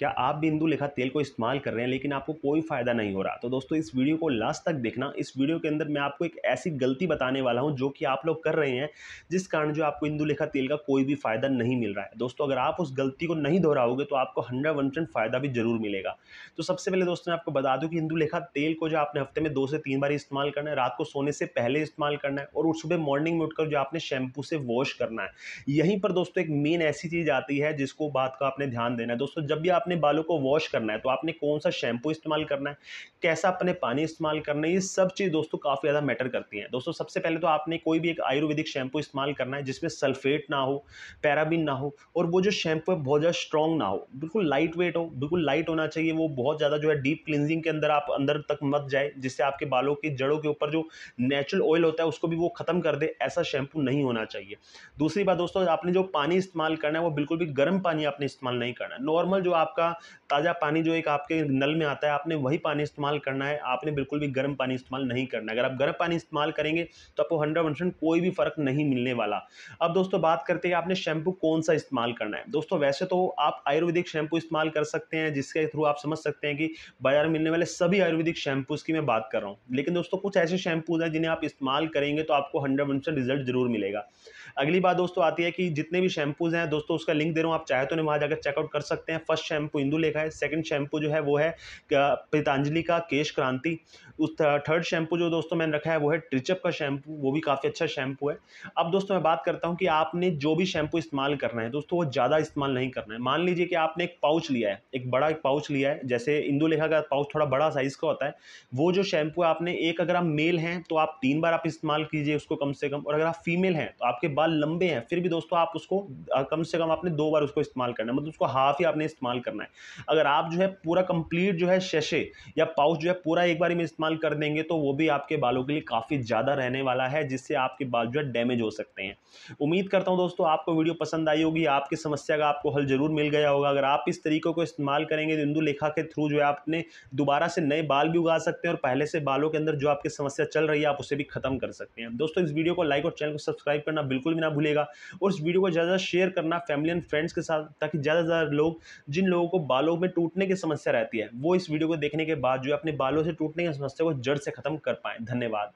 क्या आप भी इंदू लेखा तेल को इस्तेमाल कर रहे हैं लेकिन आपको कोई फ़ायदा नहीं हो रहा तो दोस्तों इस वीडियो को लास्ट तक देखना इस वीडियो के अंदर मैं आपको एक ऐसी गलती बताने वाला हूं जो कि आप लोग कर रहे हैं जिस कारण जो आपको इंदू लेखा तेल का कोई भी फ़ायदा नहीं मिल रहा है दोस्तों अगर आप उस गलती को नहीं दोहराओगे तो आपको हंड्रेड फ़ायदा भी जरूर मिलेगा तो सबसे पहले दोस्तों मैं आपको बता दूँ कि हिंदू लेखा तेल को जो आपने हफ्ते में दो से तीन बार इस्तेमाल करना है रात को सोने से पहले इस्तेमाल करना है और सुबह मॉर्निंग में उठकर जो आपने शैम्पू से वॉश करना है यहीं पर दोस्तों एक मेन ऐसी चीज़ आती है जिसको बात का आपने ध्यान देना है दोस्तों जब भी आप अपने बालों को वॉश करना है तो आपने कौन सा शैम्पू इस्तेमाल करना है कैसा अपने पानी इस्तेमाल करना है ये सब चीज़ दोस्तों काफ़ी ज़्यादा मैटर करती हैं दोस्तों सबसे पहले तो आपने कोई भी एक आयुर्वेदिक शैम्पू इस्तेमाल करना है जिसमें सल्फेट ना हो पैराबिन ना हो और वो जो शैम्पू है बहुत ज़्यादा स्ट्रॉन्ग ना हो बिल्कुल लाइट वेट हो बिल्कुल लाइट होना चाहिए वो बहुत ज़्यादा जो है डीप क्लिनजिंग के अंदर आप अंदर तक मत जाए जिससे आपके बालों की जड़ों के ऊपर जो नेचुरल ऑयल होता है उसको भी वो ख़त्म कर दे ऐसा शैम्पू नहीं होना चाहिए दूसरी बात दोस्तों आपने जो पानी इस्तेमाल करना है वो बिल्कुल भी गर्म पानी आपने इस्तेमाल नहीं करना नॉर्मल जो आपका आपका ताज़ा पानी जो एक आपके नल में आता है आपने वही पानी इस्तेमाल करना है आपने बिल्कुल भी गर्म पानी इस्तेमाल नहीं करना अगर आप गर्म पानी इस्तेमाल करेंगे तो आपको हंड्रेड परसेंट कोई भी फ़र्क नहीं मिलने वाला अब दोस्तों बात करते हैं आपने शैम्पू कौन सा इस्तेमाल करना है दोस्तों वैसे तो आप आयुर्वेदिक शैम्पू इस्तेमाल कर सकते हैं जिसके थ्रू आप समझ सकते हैं कि बाजार में मिलने वाले सभी आयुर्वेदिक शैम्पूज़ की मैं बात कर रहा हूँ लेकिन दोस्तों कुछ ऐसे शैम्पूज़ हैं जिन्हें आप इस्तेमाल करेंगे तो आपको हंड्रेड परसेंट रिजल्ट ज़रूर मिलेगा अगली बात दोस्तों आती है कि जितने भी शैम्पूज़ हैं दोस्तों उसका लिंक दे रहा हूँ आप चाहे तो उन्हें वहाँ जाकर चेकआउट कर सकते हैं फर्स्ट शैम्पू इंदू लेखा है सेकंड शैम्पू जो है वो है पतंजलि का केश क्रांति उस थर्ड शैम्पू जो दोस्तों मैंने रखा है वो है ट्रिचअप का शैम्पू वो भी काफ़ी अच्छा शैम्पू है अब दोस्तों मैं बात करता हूँ कि आपने जो भी शैम्पू इस्तेमाल करना है दोस्तों वो ज़्यादा इस्तेमाल नहीं करना है मान लीजिए कि आपने एक पाउच लिया है एक बड़ा एक पाउच लिया है जैसे इंदुलेखा का पाउच थोड़ा बड़ा साइज़ का होता है वो जो शैम्पू आपने एक अगर आप मेल हैं तो आप तीन बार आप इस्तेमाल कीजिए उसको कम से कम और अगर आप फीमेल हैं तो आपके बाल लंबे हैं फिर भी दोस्तों आप उसको कम से कम आपने दो बार उसको इस्तेमाल करना है मतलब उसको हाफ ही आपने इस्तेमाल करना करना है अगर आप जो है पूरा कंप्लीट जो है शशे या पाउच जो है पूरा एक बार में इस्तेमाल कर देंगे तो वो भी आपके बालों के लिए काफ़ी ज़्यादा रहने वाला है जिससे आपके बाल जो है डैमेज हो सकते हैं उम्मीद करता हूँ दोस्तों आपको वीडियो पसंद आई होगी आपकी समस्या का आपको हल जरूर मिल गया होगा अगर आप इस तरीकों को इस्तेमाल करेंगे तो इंदू लेखा के थ्रू जो है आपने दोबारा से नए बाल भी उगा सकते हैं और पहले से बालों के अंदर जो आपकी समस्या चल रही है आप उसे भी खत्म कर सकते हैं दोस्तों इस वीडियो को लाइक और चैनल को सब्सक्राइब करना बिल्कुल भी ना भूलेगा और इस वीडियो को ज़्यादा ज़्यादा शेयर करना फैमिली एंड फ्रेंड्स के साथ ताकि ज़्यादा से ज़्यादा लोग जिन लोगों लोगों को बालों में टूटने की समस्या रहती है वो इस वीडियो को देखने के बाद जो है अपने बालों से टूटने की समस्या को जड़ से खत्म कर पाए धन्यवाद